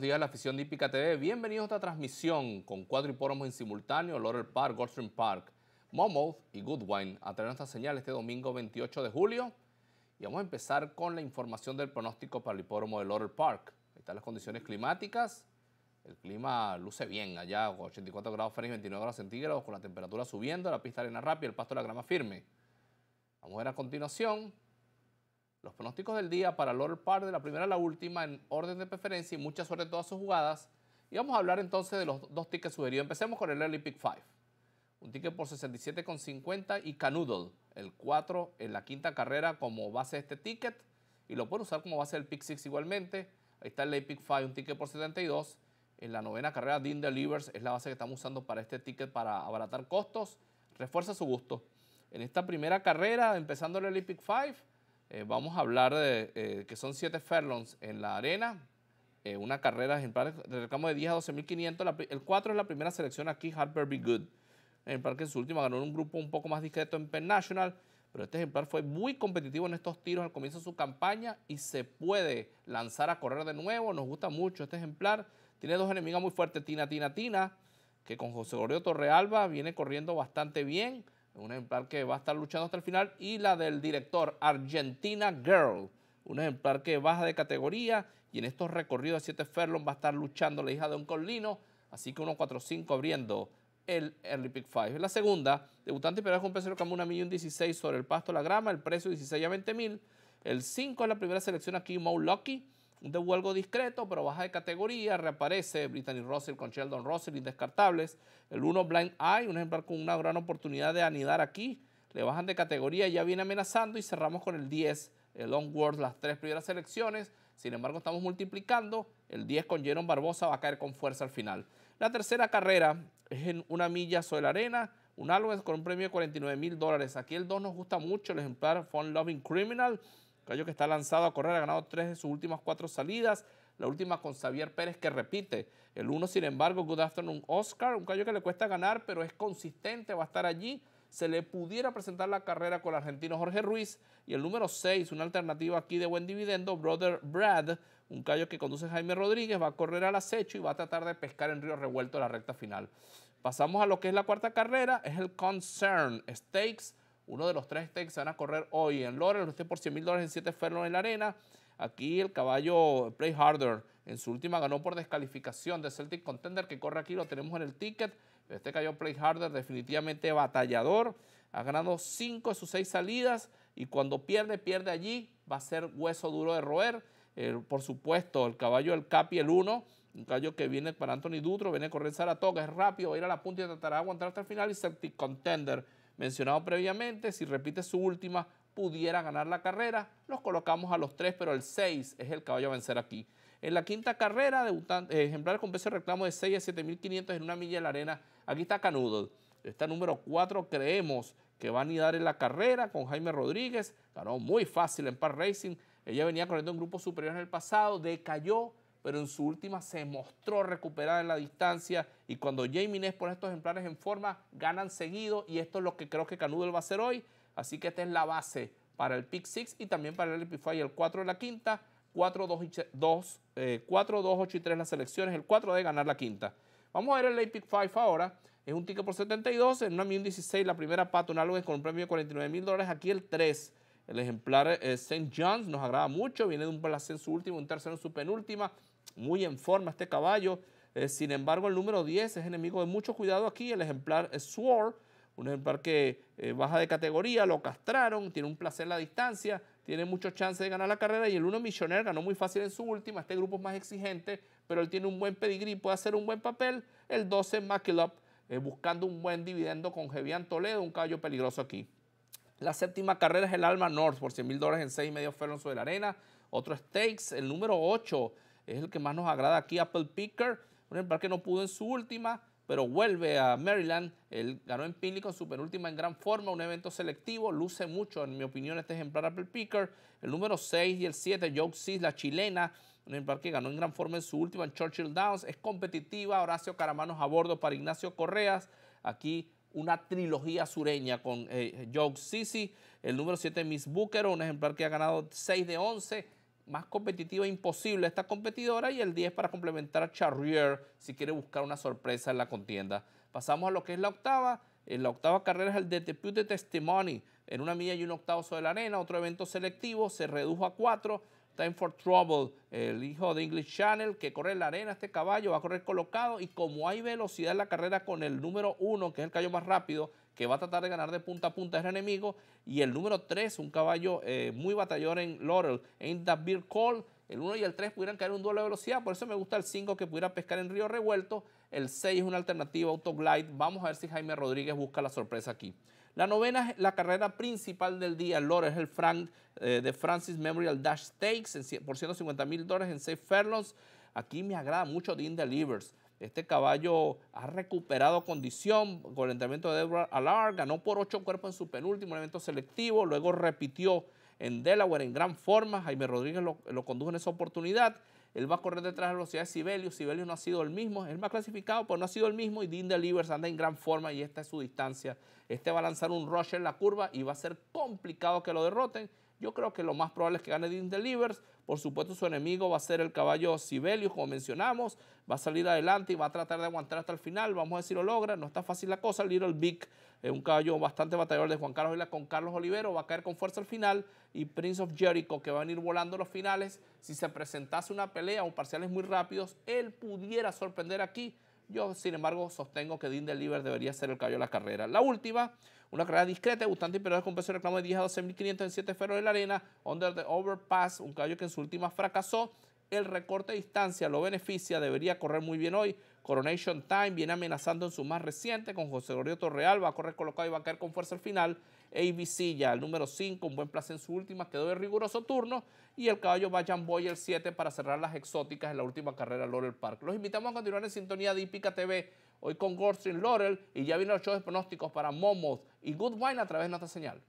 días la afición de ipica TV. Bienvenidos a esta transmisión con cuatro hipódromos en simultáneo, Laurel Park, Goldstream Park, Monmouth y Goodwine. A de esta señal este domingo 28 de julio. Y vamos a empezar con la información del pronóstico para el hipódromo de Laurel Park. Ahí están las condiciones climáticas. El clima luce bien allá, 84 grados Fahrenheit, 29 grados centígrados, con la temperatura subiendo, la pista arena rápida, el pasto de la grama firme. Vamos a ver a continuación los pronósticos del día para Lord Park de la primera a la última en orden de preferencia y muchas sobre en todas sus jugadas. Y vamos a hablar entonces de los dos tickets sugeridos. Empecemos con el Early Pick 5. Un ticket por 67,50 y Canoodle, el 4 en la quinta carrera como base de este ticket. Y lo pueden usar como base del Pick 6 igualmente. Ahí está el Olympic Pick 5, un ticket por 72. En la novena carrera, Dean Delivers es la base que estamos usando para este ticket para abaratar costos. Refuerza su gusto. En esta primera carrera, empezando el Early Pick 5, eh, vamos a hablar de eh, que son siete furlongs en la arena, eh, una carrera ejemplar de campo de 10 a 12.500. El 4 es la primera selección aquí, Harper Be Good. El ejemplar que en su última ganó en un grupo un poco más discreto en Penn National, pero este ejemplar fue muy competitivo en estos tiros al comienzo de su campaña y se puede lanzar a correr de nuevo. Nos gusta mucho este ejemplar. Tiene dos enemigas muy fuertes, Tina, Tina, Tina, que con José Gordio Torrealba viene corriendo bastante bien un ejemplar que va a estar luchando hasta el final, y la del director Argentina Girl, un ejemplar que baja de categoría y en estos recorridos de 7 Ferlon va a estar luchando la hija de un colino, así que 1-4-5 abriendo el Early Pick 5. Es la segunda, debutante pero con un precio de una millón 16 sobre el pasto la grama, el precio 16 a 20 mil. El 5 es la primera selección aquí, Mo Lucky, un devuelvo discreto, pero baja de categoría. Reaparece Brittany Russell con Sheldon Russell, indescartables. El 1 Blind Eye, un ejemplar con una gran oportunidad de anidar aquí. Le bajan de categoría, ya viene amenazando y cerramos con el 10, el Onward, las tres primeras selecciones. Sin embargo, estamos multiplicando. El 10 con jeron Barbosa va a caer con fuerza al final. La tercera carrera es en una milla sobre la arena. Un álbum con un premio de 49 mil dólares. Aquí el 2 nos gusta mucho, el ejemplar Fun Loving Criminal Cayo que está lanzado a correr, ha ganado tres de sus últimas cuatro salidas. La última con Xavier Pérez que repite. El uno, sin embargo, Good Afternoon Oscar, un cayo que le cuesta ganar, pero es consistente, va a estar allí. Se le pudiera presentar la carrera con el argentino Jorge Ruiz. Y el número seis, una alternativa aquí de buen dividendo, Brother Brad, un callo que conduce Jaime Rodríguez, va a correr al acecho y va a tratar de pescar en Río Revuelto la recta final. Pasamos a lo que es la cuarta carrera, es el Concern Stakes uno de los tres stakes se van a correr hoy en Laurel, usted por 100 mil dólares en 7 ferros en la arena. Aquí el caballo Play Harder en su última ganó por descalificación de Celtic Contender que corre aquí, lo tenemos en el ticket. Este caballo Play Harder, definitivamente batallador. Ha ganado cinco de sus seis salidas y cuando pierde, pierde allí. Va a ser hueso duro de roer. por supuesto, el caballo El Capi, el 1, un caballo que viene para Anthony Dutro, viene a correr Saratoga, es rápido, va a ir a la punta y tratará de aguantar hasta el final. Y Celtic Contender mencionado previamente, si repite su última, pudiera ganar la carrera. Los colocamos a los tres, pero el seis es el caballo a vencer aquí. En la quinta carrera, debutante, eh, ejemplar con peso de reclamo de 6 a 7.500 en una milla de la arena. Aquí está Canudo. Está número cuatro, creemos que va a anidar en la carrera con Jaime Rodríguez. Ganó muy fácil en Par Racing. Ella venía corriendo en grupo superior en el pasado, decayó pero en su última se mostró recuperada en la distancia y cuando Jamie pone estos ejemplares en forma, ganan seguido y esto es lo que creo que Canudo va a hacer hoy. Así que esta es la base para el pick 6 y también para el Epify, el 4 de la quinta, 4, 2, 8 y 3 eh, las selecciones, el 4 de ganar la quinta. Vamos a ver el pick 5 ahora. Es un ticket por 72, en una 1016 la primera pata, un álbum con un premio de 49 mil dólares. Aquí el 3 el ejemplar St. John's nos agrada mucho, viene de un placer en su último, un tercero en su penúltima, muy en forma este caballo. Eh, sin embargo, el número 10 es enemigo de mucho cuidado aquí, el ejemplar Sword, un ejemplar que eh, baja de categoría, lo castraron, tiene un placer la distancia, tiene muchos chances de ganar la carrera y el 1 Millionaire ganó muy fácil en su última, este grupo es más exigente, pero él tiene un buen pedigrí, puede hacer un buen papel, el 12 McKillop eh, buscando un buen dividendo con Jevian Toledo, un caballo peligroso aquí. La séptima carrera es el Alma North por 100 mil dólares en seis y medio Ferron sobre la arena. Otro stakes, el número 8, es el que más nos agrada aquí, Apple Picker. Un ejemplar que no pudo en su última, pero vuelve a Maryland. Él ganó en Pili su penúltima en gran forma, un evento selectivo. Luce mucho, en mi opinión, este ejemplar Apple Picker. El número 6 y el 7, Joke Sis, la chilena. Un ejemplar ganó en gran forma en su última en Churchill Downs. Es competitiva. Horacio Caramanos a bordo para Ignacio Correas. Aquí una trilogía sureña con eh, Joe Sisi, el número 7 Miss Booker, un ejemplar que ha ganado 6 de 11, más competitiva imposible esta competidora, y el 10 para complementar a Charrier si quiere buscar una sorpresa en la contienda. Pasamos a lo que es la octava. En la octava carrera es el de Deputy Testimony, en una milla y un octavo sobre la arena, otro evento selectivo, se redujo a 4 Time for Trouble, el hijo de English Channel, que corre en la arena, este caballo va a correr colocado y como hay velocidad en la carrera con el número uno, que es el caballo más rápido, que va a tratar de ganar de punta a punta es el enemigo, y el número tres, un caballo eh, muy batallón en Laurel, en the Beer Call, el 1 y el 3 pudieran caer en un duelo de velocidad, por eso me gusta el 5 que pudiera pescar en Río Revuelto, el 6 es una alternativa Autoglide. Vamos a ver si Jaime Rodríguez busca la sorpresa aquí. La novena la carrera principal del día. Lore es el Frank eh, de Francis Memorial Dash Stakes por 150 mil dólares en 6 furlongs. Aquí me agrada mucho Dean Delivers. Este caballo ha recuperado condición con el entrenamiento de Edward Alar. Ganó por ocho cuerpos en su penúltimo evento selectivo. Luego repitió en Delaware en gran forma. Jaime Rodríguez lo, lo condujo en esa oportunidad. Él va a correr detrás de la velocidad de Sibelius. Sibelius no ha sido el mismo. Él más clasificado, pero no ha sido el mismo. Y Dean Delivers anda en gran forma y esta es su distancia. Este va a lanzar un rush en la curva y va a ser complicado que lo derroten. Yo creo que lo más probable es que gane Dean Delivers. Por supuesto, su enemigo va a ser el caballo Sibelius, como mencionamos. Va a salir adelante y va a tratar de aguantar hasta el final. Vamos a ver si lo logra. No está fácil la cosa. Little Big eh, un caballo bastante batallador de Juan Carlos Vila con Carlos Olivero. Va a caer con fuerza al final. Y Prince of Jericho, que va a venir volando los finales. Si se presentase una pelea o parciales muy rápidos, él pudiera sorprender aquí. Yo, sin embargo, sostengo que Dean Deliver debería ser el caballo de la carrera. La última, una carrera discreta, gustante y con peso reclamo de 10 a 12.500 en 7 ferros de la arena, Under the Overpass, un caballo que en su última fracasó, el recorte de distancia lo beneficia, debería correr muy bien hoy. Coronation Time viene amenazando en su más reciente con José Gorrioto Torreal, va a correr colocado y va a caer con fuerza al final. ABC ya, el número 5, un buen placer en su última, quedó de riguroso turno. Y el caballo vayan Boy, el 7, para cerrar las exóticas en la última carrera Laurel Park. Los invitamos a continuar en sintonía de IPICA TV, hoy con Goldstream Laurel, y ya vienen los shows pronósticos para Momos y Good Wine a través de nuestra señal.